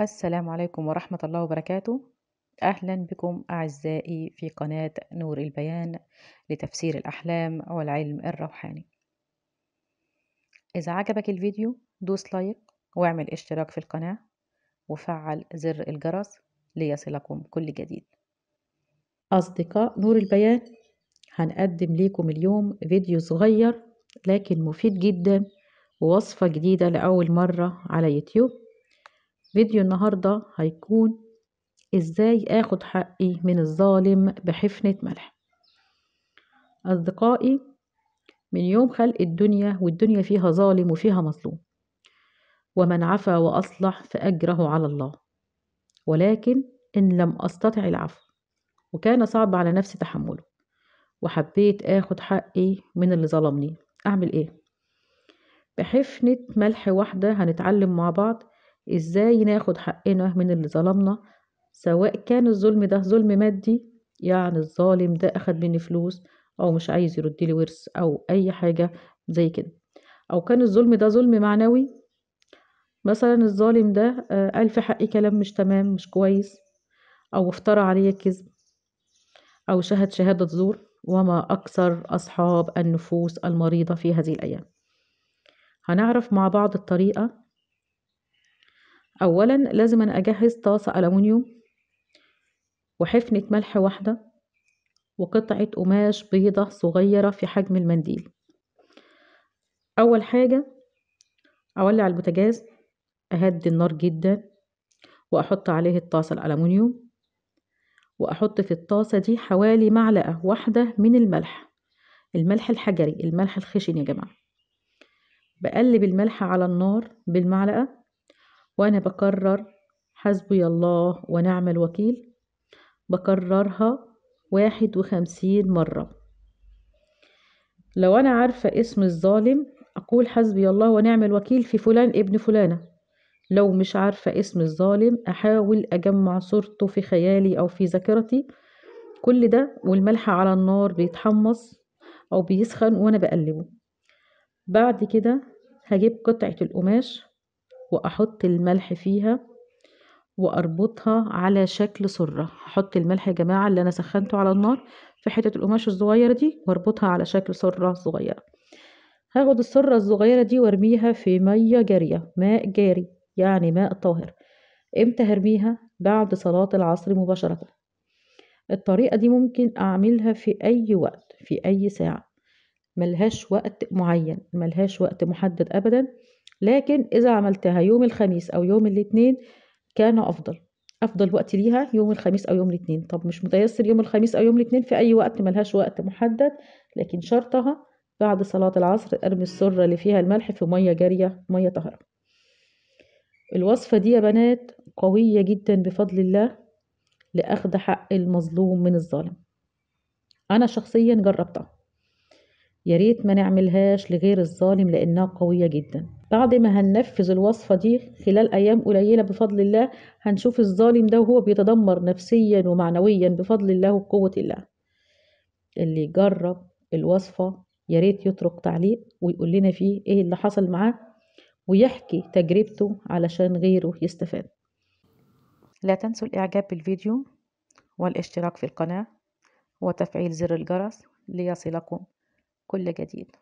السلام عليكم ورحمة الله وبركاته أهلا بكم أعزائي في قناة نور البيان لتفسير الأحلام والعلم الروحاني إذا عجبك الفيديو دوس لايك واعمل اشتراك في القناة وفعل زر الجرس ليصلكم كل جديد أصدقاء نور البيان هنقدم ليكم اليوم فيديو صغير لكن مفيد جدا ووصفة جديدة لأول مرة على يوتيوب فيديو النهاردة هيكون ازاي اخد حقي من الظالم بحفنة ملح أصدقائي من يوم خلق الدنيا والدنيا فيها ظالم وفيها مظلوم ومن عفا وأصلح فأجره على الله ولكن إن لم أستطع العفو وكان صعب على نفسي تحمله وحبيت آخد حقي من اللي ظلمني أعمل إيه؟ بحفنة ملح واحدة هنتعلم مع بعض ازاي ناخد حقنا من اللي ظلمنا سواء كان الظلم ده ظلم مادي يعني الظالم ده اخد مني فلوس او مش عايز يردلي ورث او اي حاجة زي كده او كان الظلم ده ظلم معنوي مثلا الظالم ده قال آه، في حقي كلام مش تمام مش كويس او افترى عليا كذب او شهد شهادة زور وما اكثر اصحاب النفوس المريضة في هذه الايام هنعرف مع بعض الطريقة اولا لازم انا اجهز طاسة الومنيوم وحفنة ملح واحدة وقطعة قماش بيضة صغيرة في حجم المنديل اول حاجة اولع البوتاجاز اهدي النار جدا واحط عليه الطاسة الالومنيوم واحط في الطاسة دي حوالي معلقة واحدة من الملح الملح الحجري الملح الخشن يا جماعة بقلب الملح على النار بالمعلقة وأنا بكرر حسبي الله ونعم الوكيل بكررها واحد وخمسين مرة لو أنا عارفة اسم الظالم أقول حسبي الله ونعم الوكيل في فلان ابن فلانة لو مش عارفة اسم الظالم أحاول أجمع صورته في خيالي أو في ذاكرتي كل ده والملح على النار بيتحمص أو بيسخن وأنا بقلبه بعد كده هجيب قطعة القماش واحط الملح فيها واربطها على شكل سره هحط الملح يا جماعه اللي انا سخنته على النار في حته القماش الصغيره دي واربطها على شكل سره صغيره هاخد السره الصغيره دي وارميها في ميه جاريه ماء جاري يعني ماء طاهر امتى هرميها بعد صلاه العصر مباشره الطريقه دي ممكن اعملها في اي وقت في اي ساعه ملهاش وقت معين ملهاش وقت محدد ابدا لكن إذا عملتها يوم الخميس أو يوم الاثنين كان أفضل أفضل وقت ليها يوم الخميس أو يوم الاثنين طب مش متيسر يوم الخميس أو يوم الاثنين في أي وقت ملهاش وقت محدد لكن شرطها بعد صلاة العصر أرمي السرة اللي فيها الملح في مية جارية مية طهرة الوصفة دي يا بنات قوية جدا بفضل الله لأخذ حق المظلوم من الظالم أنا شخصيا جربتها يا ريت ما نعملهاش لغير الظالم لأنها قوية جدا بعد ما هننفذ الوصفة دي خلال أيام قليلة بفضل الله هنشوف الظالم ده وهو بيتدمر نفسيا ومعنويا بفضل الله وقوة الله اللي جرب الوصفة ياريت يترك تعليق ويقول لنا فيه ايه اللي حصل معاه ويحكي تجربته علشان غيره يستفاد لا تنسوا الإعجاب بالفيديو والاشتراك في القناة وتفعيل زر الجرس ليصلكم كل جديد